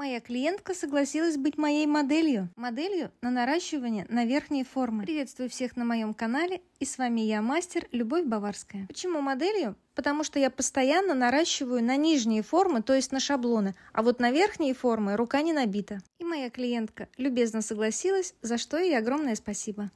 Моя клиентка согласилась быть моей моделью. Моделью на наращивание на верхние формы. Приветствую всех на моем канале. И с вами я, мастер Любовь Баварская. Почему моделью? Потому что я постоянно наращиваю на нижние формы, то есть на шаблоны. А вот на верхние формы рука не набита. И моя клиентка любезно согласилась, за что ей огромное спасибо.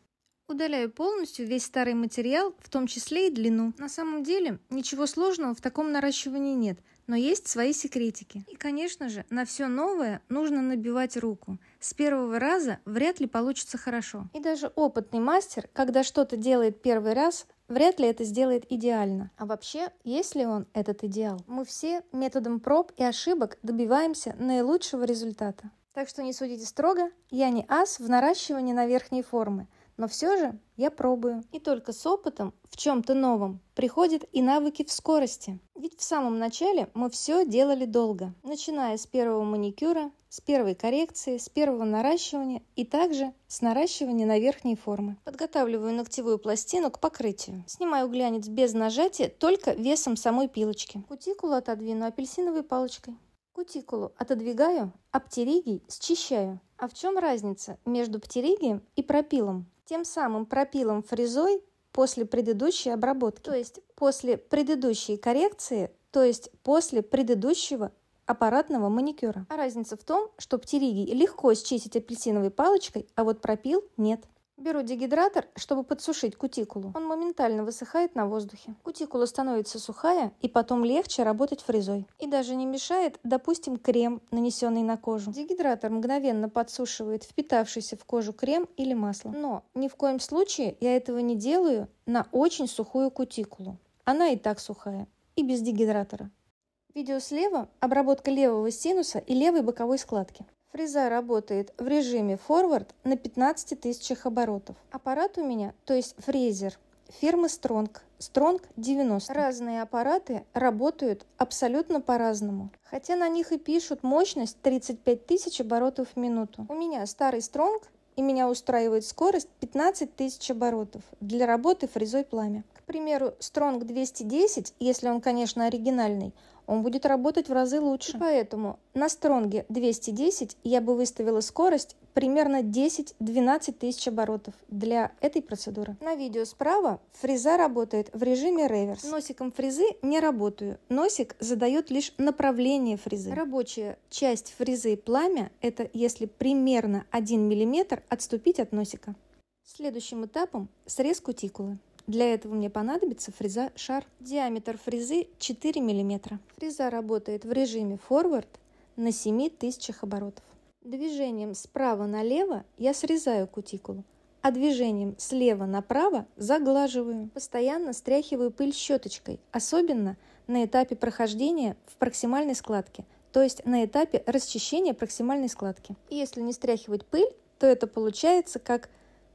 Удаляю полностью весь старый материал, в том числе и длину. На самом деле ничего сложного в таком наращивании нет – но есть свои секретики. И, конечно же, на все новое нужно набивать руку. С первого раза вряд ли получится хорошо. И даже опытный мастер, когда что-то делает первый раз, вряд ли это сделает идеально. А вообще, есть ли он этот идеал? Мы все методом проб и ошибок добиваемся наилучшего результата. Так что не судите строго, я не ас в наращивании на верхней формы – но все же я пробую. И только с опытом в чем-то новом приходят и навыки в скорости. Ведь в самом начале мы все делали долго, начиная с первого маникюра, с первой коррекции, с первого наращивания и также с наращивания на верхней формы. Подготавливаю ногтевую пластину к покрытию. Снимаю глянец без нажатия, только весом самой пилочки. Кутикулу отодвину апельсиновой палочкой. Кутикулу отодвигаю, а птеригий счищаю. А в чем разница между птеригием и пропилом? тем самым пропилом фрезой после предыдущей обработки, то есть после предыдущей коррекции, то есть после предыдущего аппаратного маникюра. А разница в том, что птеригий легко счистить апельсиновой палочкой, а вот пропил нет. Беру дегидратор, чтобы подсушить кутикулу. Он моментально высыхает на воздухе. Кутикула становится сухая, и потом легче работать фрезой. И даже не мешает, допустим, крем, нанесенный на кожу. Дегидратор мгновенно подсушивает впитавшийся в кожу крем или масло. Но ни в коем случае я этого не делаю на очень сухую кутикулу. Она и так сухая, и без дегидратора. Видео слева – обработка левого синуса и левой боковой складки. Фреза работает в режиме форвард на 15 тысячах оборотов. Аппарат у меня, то есть фрезер, фирмы Strong. Strong 90. Разные аппараты работают абсолютно по-разному. Хотя на них и пишут мощность 35 тысяч оборотов в минуту. У меня старый Strong и меня устраивает скорость 15 тысяч оборотов для работы фрезой пламя. К примеру, Strong 210, если он, конечно, оригинальный – он будет работать в разы лучше. И поэтому на стронге 210 я бы выставила скорость примерно 10-12 тысяч оборотов для этой процедуры. На видео справа фреза работает в режиме реверс. Носиком фрезы не работаю. Носик задает лишь направление фрезы. Рабочая часть фрезы пламя – это если примерно 1 мм отступить от носика. Следующим этапом срез кутикулы. Для этого мне понадобится фреза шар. Диаметр фрезы 4 мм. Фреза работает в режиме форвард на 7000 оборотов. Движением справа налево я срезаю кутикулу, а движением слева направо заглаживаю. Постоянно стряхиваю пыль щеточкой, особенно на этапе прохождения в проксимальной складке, то есть на этапе расчищения проксимальной складки. если не стряхивать пыль, то это получается как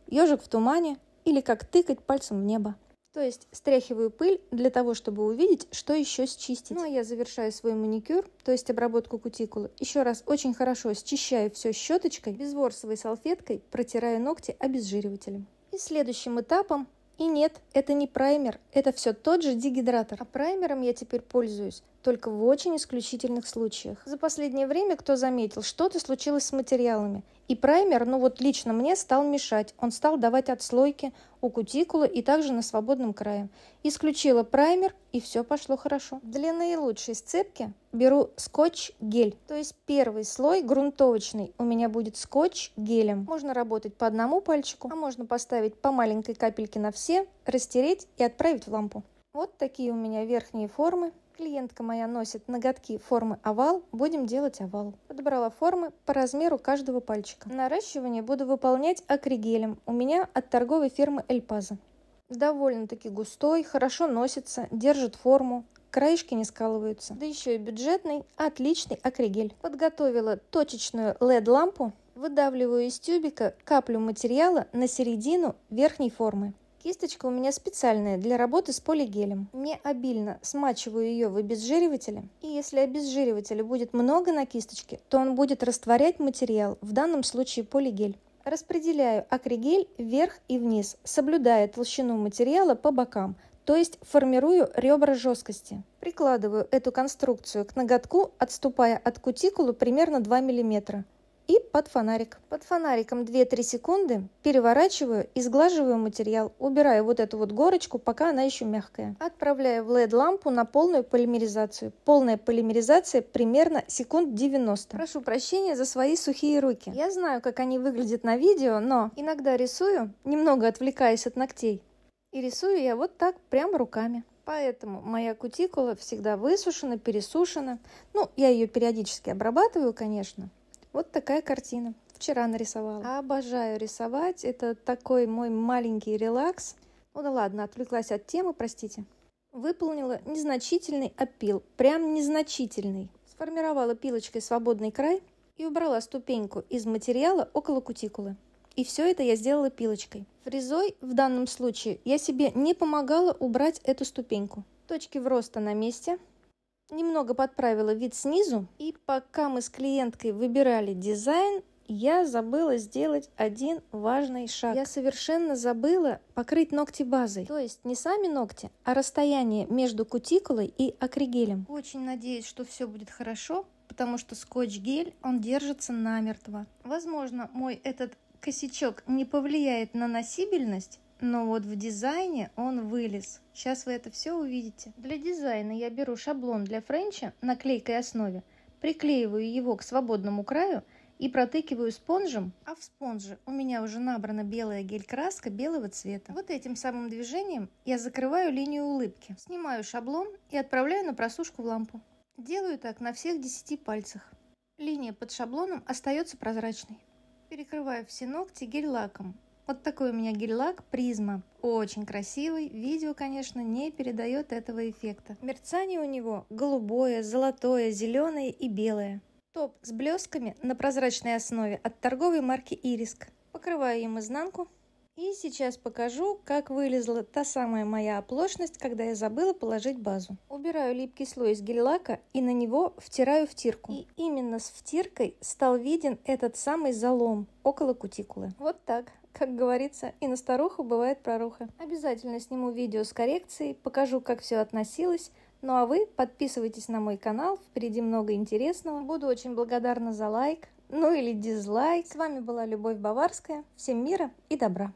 ежик в тумане или как тыкать пальцем в небо. То есть стряхиваю пыль для того, чтобы увидеть, что еще счистить. Ну а я завершаю свой маникюр, то есть обработку кутикулы. Еще раз очень хорошо счищаю все щеточкой, безворсовой салфеткой, протираю ногти обезжиривателем. И следующим этапом и нет, это не праймер, это все тот же дегидратор. А праймером я теперь пользуюсь только в очень исключительных случаях. За последнее время кто заметил, что-то случилось с материалами. И праймер, ну вот лично мне, стал мешать. Он стал давать отслойки у кутикулы и также на свободном крае. Исключила праймер, и все пошло хорошо. Для наилучшей сцепки беру скотч-гель. То есть первый слой грунтовочный у меня будет скотч-гелем. Можно работать по одному пальчику, а можно поставить по маленькой капельке на все, растереть и отправить в лампу. Вот такие у меня верхние формы. Клиентка моя носит ноготки формы овал, будем делать овал. Подобрала формы по размеру каждого пальчика. Наращивание буду выполнять акригелем, у меня от торговой фирмы Эльпаза. Довольно-таки густой, хорошо носится, держит форму, краешки не скалываются. Да еще и бюджетный, отличный акригель. Подготовила точечную LED-лампу, выдавливаю из тюбика каплю материала на середину верхней формы. Кисточка у меня специальная для работы с полигелем. Не обильно смачиваю ее в обезжиривателе. И если обезжиривателя будет много на кисточке, то он будет растворять материал, в данном случае полигель. Распределяю акригель вверх и вниз, соблюдая толщину материала по бокам, то есть формирую ребра жесткости. Прикладываю эту конструкцию к ноготку, отступая от кутикулы примерно 2 мм под фонарик. Под фонариком 2-3 секунды переворачиваю и сглаживаю материал, убираю вот эту вот горочку, пока она еще мягкая. Отправляю в LED-лампу на полную полимеризацию. Полная полимеризация примерно секунд 90. Прошу прощения за свои сухие руки. Я знаю, как они выглядят на видео, но иногда рисую, немного отвлекаясь от ногтей. И рисую я вот так, прям руками. Поэтому моя кутикула всегда высушена, пересушена. Ну, я ее периодически обрабатываю, конечно. Вот такая картина. Вчера нарисовала. Обожаю рисовать. Это такой мой маленький релакс. Ну да ладно, отвлеклась от темы, простите. Выполнила незначительный опил. Прям незначительный. Сформировала пилочкой свободный край и убрала ступеньку из материала около кутикулы. И все это я сделала пилочкой. Фрезой в данном случае я себе не помогала убрать эту ступеньку. Точки в роста на месте, Немного подправила вид снизу. И пока мы с клиенткой выбирали дизайн, я забыла сделать один важный шаг. Я совершенно забыла покрыть ногти базой. То есть не сами ногти, а расстояние между кутикулой и акригелем. Очень надеюсь, что все будет хорошо, потому что скотч-гель, он держится намертво. Возможно, мой этот косячок не повлияет на носибельность, но вот в дизайне он вылез. Сейчас вы это все увидите. Для дизайна я беру шаблон для френча на клейкой основе, приклеиваю его к свободному краю и протыкиваю спонжем, а в спонже у меня уже набрана белая гель-краска белого цвета. Вот этим самым движением я закрываю линию улыбки, снимаю шаблон и отправляю на просушку в лампу. Делаю так на всех 10 пальцах. Линия под шаблоном остается прозрачной. Перекрываю все ногти гель-лаком вот такой у меня гель-лак призма. Очень красивый, видео, конечно, не передает этого эффекта. Мерцание у него голубое, золотое, зеленое и белое. Топ с блесками на прозрачной основе от торговой марки Ириск. Покрываю им изнанку. И сейчас покажу, как вылезла та самая моя оплошность, когда я забыла положить базу. Убираю липкий слой из гель-лака и на него втираю втирку. И именно с втиркой стал виден этот самый залом около кутикулы. Вот так. Как говорится, и на старуху бывает проруха. Обязательно сниму видео с коррекцией, покажу, как все относилось. Ну а вы подписывайтесь на мой канал, впереди много интересного. Буду очень благодарна за лайк, ну или дизлайк. С вами была Любовь Баварская. Всем мира и добра!